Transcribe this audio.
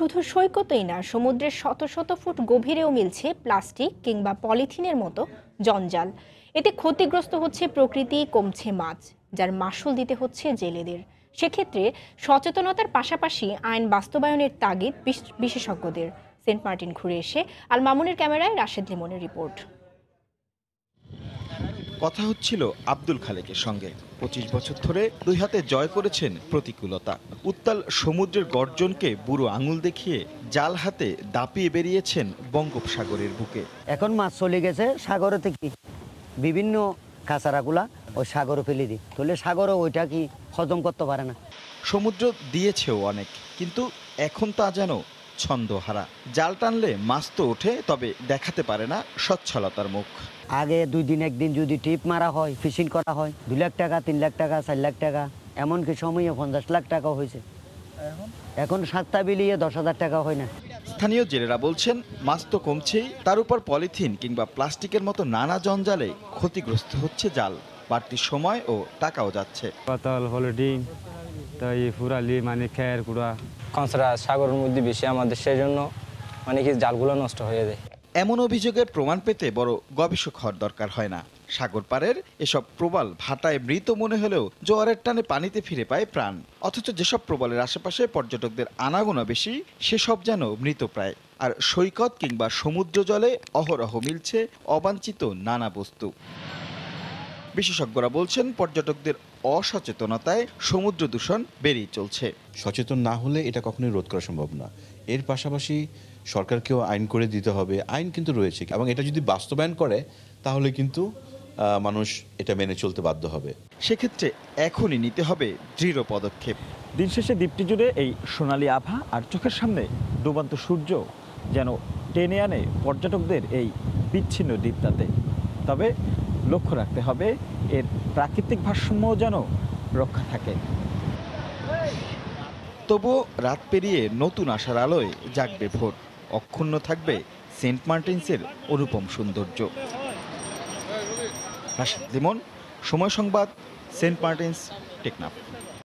শুধু সৈকতেই না সমুদ্রের শত শত ফুট গভীরেও মিলছে প্লাস্টিক কিংবা পলিথিনের মতো জঞ্জাল এতে ক্ষতিগ্রস্ত হচ্ছে প্রকৃতি কমছে মাছ যার মাসুল দিতে হচ্ছে জেলেদের সেক্ষেত্রে সচেতনতার পাশাপাশি আইন বাস্তবায়নের তাগিদ বিশেষজ্ঞদের সেন্ট মার্টিন ঘুরে এসে আল মামুনের ক্যামেরায় রাশেদ লিমনের রিপোর্ট কথা হচ্ছিল আব্দুল খালেকের সঙ্গে পঁচিশ বছর ধরে দুই হাতে জয় করেছেন প্রতিকূলতা উত্তাল সমুদ্রের গর্জনকে বুড়ো আঙুল দেখিয়ে জাল হাতে দাপিয়ে বেরিয়েছেন বঙ্গোপসাগরের বুকে এখন মাছ চলে গেছে সাগরে থেকে বিভিন্ন কাঁচারাগুলা ওই সাগরে ফেলে দিই তাহলে সাগরও ওইটা কি হজম করতে পারে না সমুদ্র দিয়েছেও অনেক কিন্তু এখন তা যেন হারা জাল টানলে মাছ তো ওঠে তবে দেখাতে পারে না সচ্ছলতার মুখ আগে দুই দিন একদিন যদি টিপ মারা হয় ফিশিং করা হয় দুই লাখ টাকা তিন লাখ টাকা চার লাখ টাকা এমনকি সময়ে পঞ্চাশ লাখ টাকা হয়েছে এখন সাতটা বিলিয়ে দশ হাজার টাকা হয় না স্থানীয় জেলেরা বলছেন মাছ তো কমছেই তার উপর পলিথিন কিংবা প্লাস্টিকের মতো নানা জঞ্জালে ক্ষতিগ্রস্ত হচ্ছে জাল বাড়তি সময় ও টাকাও যাচ্ছে পাতাল হলিডিং তাই ফুরালি মানে খ্যার কুড়া কঁচরা সাগরের মধ্যে বেশি আমাদের সেই জন্য মানে কি জালগুলো নষ্ট হয়ে যায় এমন অভিযোগের প্রমাণ পেতে বড় গবেষক হওয়ার দরকার হয় না সাগর পাড়ের এসব প্রবাল ভাটায় মৃত মনে হলেও জোয়ারের টানে পানিতে ফিরে পায় প্রাণ অথচ যেসব প্রবালের আশেপাশে পর্যটকদের আনাগোনা বেশি সেসব যেন মৃত প্রায় আর সৈকত কিংবা সমুদ্র জলে অহরহ মিলছে অবাঞ্ছিত নানা বস্তু বিশেষজ্ঞরা বলছেন পর্যটকদের অসচেতনতায় সমুদ্র দূষণ বেড়েই চলছে সচেতন না হলে এটা কখনোই রোধ করা সম্ভব না এর পাশাপাশি সরকারকেও আইন করে দিতে হবে আইন কিন্তু রয়েছে এবং এটা যদি বাস্তবায়ন করে তাহলে কিন্তু মানুষ এটা মেনে চলতে বাধ্য হবে সেক্ষেত্রে এখনই নিতে হবে দৃঢ় পদক্ষেপ দিন শেষে দ্বীপটি জুড়ে এই সোনালি আভা আর চোখের সামনে ডুবান্ত সূর্য যেন টেনে আনে পর্যটকদের এই বিচ্ছিন্ন দ্বীপটাতে তবে লক্ষ্য রাখতে হবে এর প্রাকৃতিক ভারসাম্য যেন রক্ষা থাকে তবু রাত পেরিয়ে নতুন আশার আলোয় জাগবে ভোট অক্ষুণ্ণ থাকবে সেন্ট মার্টিন্সের অনুপম সৌন্দর্য রাশিদ লিমন সময় সংবাদ সেন্ট মার্টিন্স টেকনাফ